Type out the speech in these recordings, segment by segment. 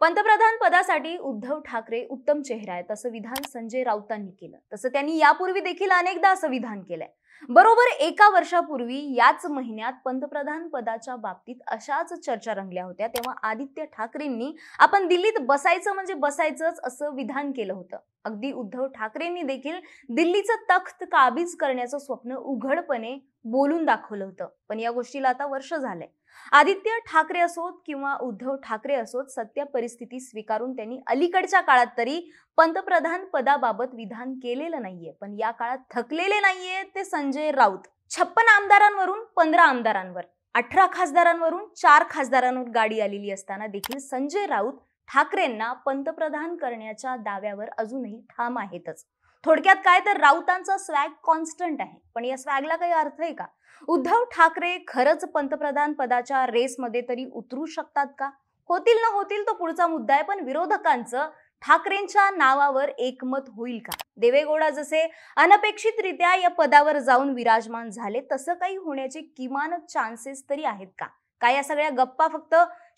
पंतप्रधान पदासाठी उद्धव ठाकरे उत्तम चेहरा आहेत असं विधान संजय राऊतांनी केलं तसं त्यांनी यापूर्वी देखील अनेकदा असं विधान केलंय बरोबर एका वर्षापूर्वी याच महिन्यात पंतप्रधान पदाच्या बाबतीत अशाच चर्चा रंगल्या होत्या तेव्हा आदित्य ठाकरेंनी आपण दिल्लीत बसायचं म्हणजे बसायचंच असं विधान केलं होतं अगदी उद्धव ठाकरेंनी देखील दिल्लीचं तख्त काबीज करण्याचं स्वप्न उघडपणे बोलून दाखवलं होतं पण या गोष्टीला आता वर्ष झालंय आदित्य ठाकरे असोत किंवा उद्धव ठाकरे असोत सत्य परिस्थिती स्वीकारून त्यांनी अलीकडच्या काळात तरी पंतप्रधान पदाबाबत विधान केलेलं नाहीये पण या काळात थकलेले नाहीये ते संजय राऊत छप्पन आमदारांवरून पंधरा आमदारांवर अठरा खासदारांवरून चार खासदारांवर गाडी आलेली असताना देखील संजय राऊत ठाकरेंना पंतप्रधान करण्याच्या दाव्यावर अजूनही ठाम आहेतच थोडक्यात काय तर राऊतांचा स्वॅग कॉन्स्टंट आहे पण या स्वॅगला काही अर्थ आहे का उद्धव ठाकरे खरंच पंतप्रधान पदाच्या रेसमध्ये तरी उतरू शकतात का होतील ना होतील तो पुढचा मुद्दा आहे पण विरोधकांचं ठाकरेंच्या नावावर एकमत होईल का देवेगौडा जसे अनपेक्षितरित्या या पदावर जाऊन विराजमान झाले तसं काही होण्याचे किमान चान्सेस तरी आहेत का काय या सगळ्या गप्पा फक्त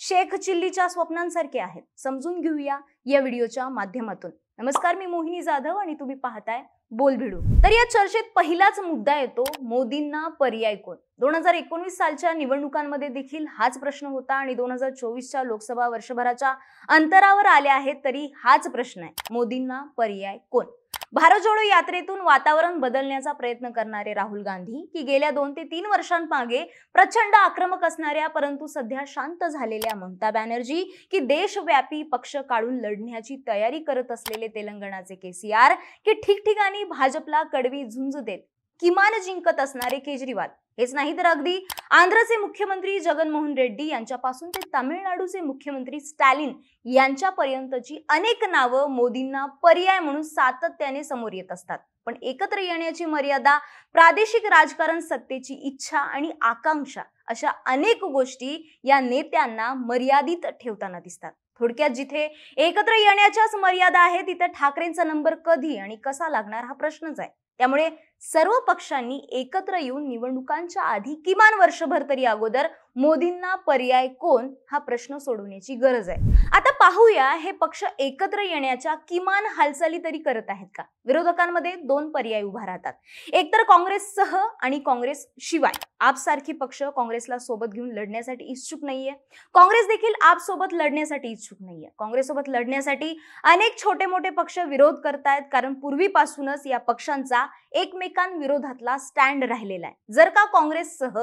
शेख चिल्लीच्या स्वप्नांसारखे आहेत समजून घेऊया या व्हिडिओच्या माध्यमातून नमस्कार मी मोहिनी जाधव आणि तुम्ही पाहताय बोल भिडू तर या चर्चेत पहिलाच मुद्दा येतो मोदींना पर्याय कोण दोन हजार एकोणवीस सालच्या निवडणुकांमध्ये देखील हाच प्रश्न होता आणि दोन हजार चोवीसच्या लोकसभा वर्षभराच्या अंतरावर आल्या आहेत तरी हाच प्रश्न आहे मोदींना पर्याय कोण भारत जोडो यात्रेतून वातावरण बदलण्याचा प्रयत्न करणारे राहुल गांधी की गेल्या दोन ते तीन वर्षांमागे प्रचंड आक्रमक असणाऱ्या परंतु सध्या शांत झालेल्या ममता बॅनर्जी की देशव्यापी पक्ष काढून लढण्याची तयारी करत असलेले तेलंगणाचे केसीआर की ठिकठिकाणी भाजपला कडवी झुंज देत किमान जिंकत असणारे केजरीवाल हेच नाही तर अगदी आंध्रचे मुख्यमंत्री जगनमोहन रेड्डी यांच्यापासून ते तामिळनाडूचे मुख्यमंत्री स्टॅलिन यांच्यापर्यंतची अनेक नावं मोदींना पर्याय म्हणून सातत्याने समोर येत असतात पण एकत्र येण्याची मर्यादा प्रादेशिक राजकारण सत्तेची इच्छा आणि आकांक्षा अशा अनेक गोष्टी या नेत्यांना मर्यादित ठेवताना दिसतात थोडक्यात जिथे एकत्र येण्याच्याच मर्यादा आहे तिथे ठाकरेंचा नंबर कधी आणि कसा लागणार हा प्रश्नच आहे त्यामुळे सर्व पक्षांनी एकत्र येऊन निवडणुकांच्या आधी किमान वर्षभर तरी अगोदर मोदींना पर्याय कोण हा प्रश्न सोडवण्याची गरज आहे आता पाहूया हे पक्ष एकत्र येण्याच्या किमान हालचाली तरी करत आहेत का विरोधकांमध्ये दोन पर्याय उभा राहतात एकतर काँग्रेससह आणि काँग्रेस शिवाय सारखी पक्ष काँग्रेसला सोबत घेऊन लढण्यासाठी इच्छुक नाहीये काँग्रेस देखील आप सोबत लढण्यासाठी इच्छुक नाहीये काँग्रेस सोबत लढण्यासाठी अनेक छोटे मोठे पक्ष विरोध करतायत कारण पूर्वीपासूनच या पक्षांचा एकमेकांविरोधातला स्टँड राहिलेला आहे जर का काँग्रेससह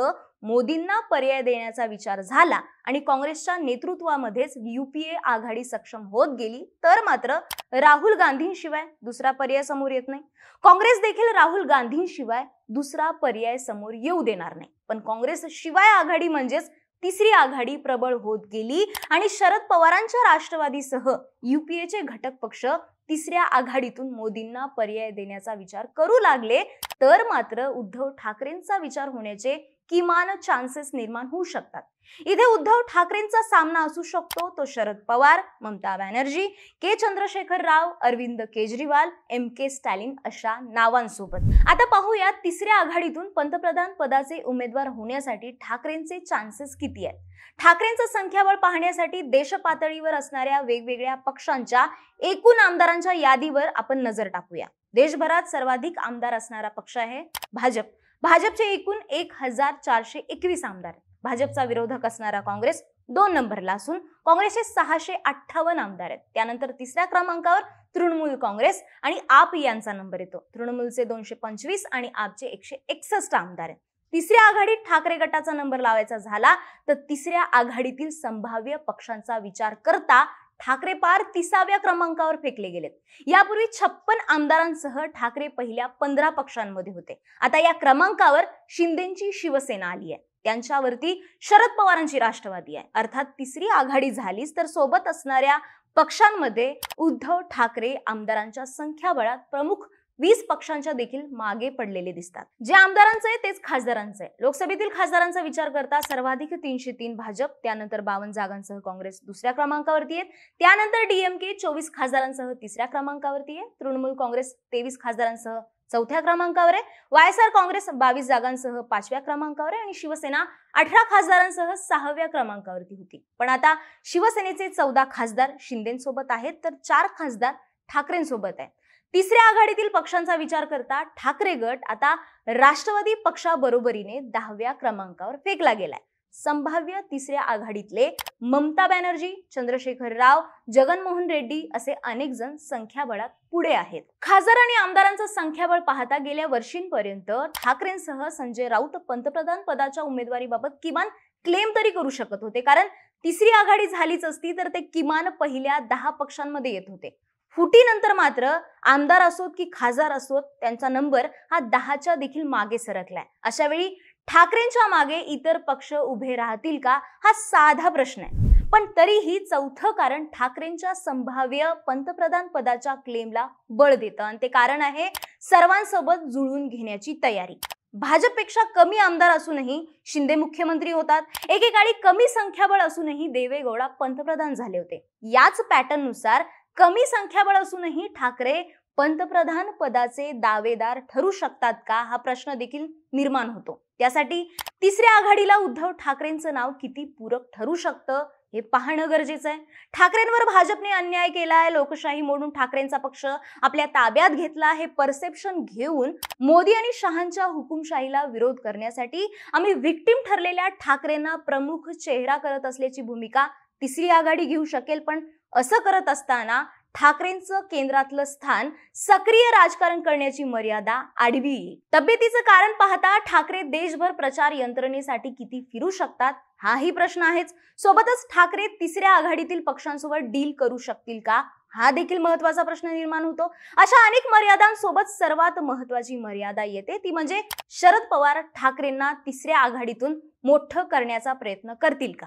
मोदींना पर्याय देण्याचा विचार झाला आणि काँग्रेसच्या नेतृत्वामध्येच युपीए आघाडी सक्षम होत गेली तर मात्र राहुल गांधींशिवाय दुसरा पर्याय समोर येत नाही काँग्रेस देखील राहुल गांधींशिवाय दुसरा पर्याय समोर येऊ देणार नाही पण काँग्रेस शिवाय आघाडी म्हणजेच तिसरी आघाडी प्रबळ होत गेली आणि शरद पवारांच्या राष्ट्रवादीसह युपीएचे घटक पक्ष तिसऱ्या आघाडीतून मोदींना पर्याय देण्याचा विचार करू लागले तर मात्र उद्धव ठाकरेंचा विचार होण्याचे किमान चान्सेस निर्माण होऊ शकतात इथे उद्धव ठाकरेंचा सामना असू शकतो तो Sharad Pawar Mamata Banerjee K Chandrashekar Rao Arvind Kejriwal M K Stalin अशा नावांसोबत आता पाहूया तिसऱ्या आघाडीतून पंतप्रधान पदाचे उमेदवार होण्यासाठी ठाकरेंचे चान्सेस किती आहेत ठाकरेंचं संख्याबळ पाहण्यासाठी देशपातळीवर असणाऱ्या वेगवेगळ्या पक्षांच्या एकूण आमदारांच्या यादीवर आपण नजर टाकूया देशभरात सर्वाधिक आमदार असणारा पक्ष आहे भाजप भाजपचे एकूण एक हजार चारशे एकवीस आमदार भाजपचा विरोधक असणारा काँग्रेस दोन नंबरला असून काँग्रेसचे सहाशे अठ्ठावन्न आमदार आहेत त्यानंतर तिसऱ्या क्रमांकावर तृणमूल काँग्रेस आणि आप यांचा नंबर येतो तृणमूलचे दोनशे पंचवीस आणि आपचे एकशे एकसष्ट आमदार आहेत तिसऱ्या आघाडीत ठाकरे गटाचा नंबर लावायचा झाला तर तिसऱ्या आघाडीतील संभाव्य पक्षांचा विचार करता ठाकरे पार तिसाव्या क्रमांकावर फेकले गेलेत यापूर्वी छप्पन आमदारांसह ठाकरे पहिल्या पंधरा पक्षांमध्ये होते आता या क्रमांकावर शिंदेची शिवसेना आली आहे त्यांच्यावरती शरद पवारांची राष्ट्रवादी आहे अर्थात तिसरी आघाडी झालीच तर सोबत असणाऱ्या पक्षांमध्ये उद्धव ठाकरे आमदारांच्या संख्याबळात प्रमुख वीस पक्षांच्या देखील मागे पडलेले दिसतात जे आमदारांचं आहे तेच खासदारांचं आहे लोकसभेतील खासदारांचा विचार करता सर्वाधिक तीनशे तीन भाजप त्यानंतर बावन्न जागांसह काँग्रेस दुसऱ्या क्रमांकावरती आहेत त्यानंतर डीएमके चोवीस खासदारांसह तिसऱ्या क्रमांकावरती आहे तृणमूल काँग्रेस तेवीस खासदारांसह चौथ्या क्रमांकावर आहे वायएसआर काँग्रेस बावीस जागांसह पाचव्या क्रमांकावर आहे आणि शिवसेना अठरा खासदारांसह सहाव्या क्रमांकावरती होती पण आता शिवसेनेचे चौदा खासदार शिंदेसोबत आहेत तर चार खासदार ठाकरेंसोबत आहे तिसऱ्या आघाडीतील पक्षांचा विचार करता ठाकरे गट आता राष्ट्रवादी पक्षाबरोबरीने दहाव्या क्रमांकावर फेकला गेलाय संभाव्य तिसऱ्या आघाडीतले ममता बॅनर्जी चंद्रशेखर राव जगनमोहन रेड्डी असे अनेक जण संख्याबळात पुढे आहेत खासदार आणि आमदारांचं संख्याबळ पाहता गेल्या वर्षींपर्यंत ठाकरेंसह संजय राऊत पंतप्रधान पदाच्या उमेदवारीबाबत किमान क्लेम तरी करू शकत होते कारण तिसरी आघाडी झालीच असती तर ते किमान पहिल्या दहा पक्षांमध्ये येत होते फुटीनंतर मात्र आमदार असोत की खासदार असोत त्यांचा नंबर हा दहाच्या देखील मागे सरकलाय अशा वेळी ठाकरेंच्या मागे इतर पक्ष उभे राहतील का हा साधा प्रश्न आहे पण तरीही चौथं कारण ठाकरेंच्या संभाव्य पंतप्रधान पदाच्या क्लेमला बळ देतं आणि ते कारण आहे सर्वांसोबत जुळून घेण्याची तयारी भाजपपेक्षा कमी आमदार असूनही शिंदे मुख्यमंत्री होतात एकेकाळी कमी संख्याबळ असूनही देवेगौडा पंतप्रधान झाले होते याच पॅटर्ननुसार कमी संख्याबळ असूनही ठाकरे पंतप्रधान पदाचे दावेदार ठरू शकतात का हा प्रश्न देखील निर्माण होतो त्यासाठी तिसऱ्या आघाडीला उद्धव ठाकरेंचं नाव किती पूरक ठरू शकतं हे पाहणं गरजेचं आहे ठाकरेंवर भाजपने अन्याय केलाय लोकशाही मोडून ठाकरेंचा पक्ष आपल्या ताब्यात घेतला हे परसेप्शन घेऊन मोदी आणि शहांच्या हुकुमशाहीला विरोध करण्यासाठी आम्ही विक्टीम ठरलेल्या ठाकरेंना प्रमुख चेहरा करत असल्याची भूमिका तिसरी आघाडी घेऊ शकेल पण असं करत असताना ठाकरेंचं केंद्रातलं स्थान सक्रिय राजकारण करण्याची मर्यादा आडवी तब्येतीचं कारण पाहता ठाकरे देशभर प्रचार यंत्रणेसाठी किती फिरू शकतात हाही प्रश्न आहेच सोबतच ठाकरे तिसऱ्या आघाडीतील पक्षांसोबत डील करू शकतील का हा देखील महत्वाचा प्रश्न निर्माण होतो अशा अनेक मर्यादांसोबत सर्वात महत्वाची मर्यादा येते ती म्हणजे शरद पवार ठाकरेंना तिसऱ्या आघाडीतून मोठं करण्याचा प्रयत्न करतील का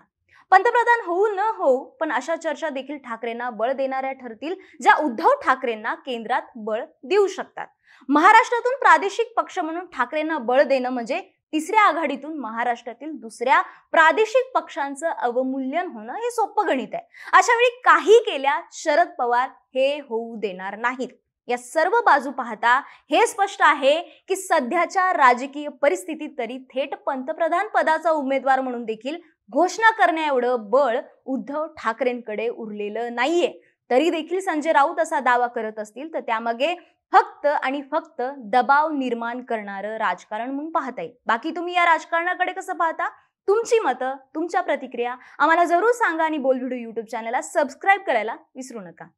पंतप्रधान होऊ न होऊ पण अशा चर्चा देखील ठाकरेंना बळ देणाऱ्या ठरतील ज्या उद्धव ठाकरेंना केंद्रात बळ देऊ शकतात महाराष्ट्रातून प्रादेशिक पक्ष म्हणून ठाकरेंना बळ देणं म्हणजे तिसऱ्या आघाडीतून महाराष्ट्रातील दुसऱ्या प्रादेशिक पक्षांचं अवमूल्यन होणं हे सोपं गणित आहे अशा वेळी काही केल्या शरद पवार हे होऊ देणार नाहीत या सर्व बाजू पाहता हे स्पष्ट आहे की सध्याच्या राजकीय परिस्थितीत तरी थेट पंतप्रधान पदाचा उमेदवार म्हणून देखील घोषणा करण्या एवढं बळ उद्धव ठाकरेंकडे उरलेलं नाहीये तरी देखील संजय राऊत असा दावा करत असतील तर त्यामागे फक्त आणि फक्त दबाव निर्माण करणारं राजकारण म्हणून पाहता येईल बाकी तुम्ही या राजकारणाकडे कसं पाहता तुमची मतं तुमच्या प्रतिक्रिया आम्हाला जरूर सांगा आणि बोल व्हिडिओ युट्यूब चॅनलला सबस्क्राईब करायला विसरू नका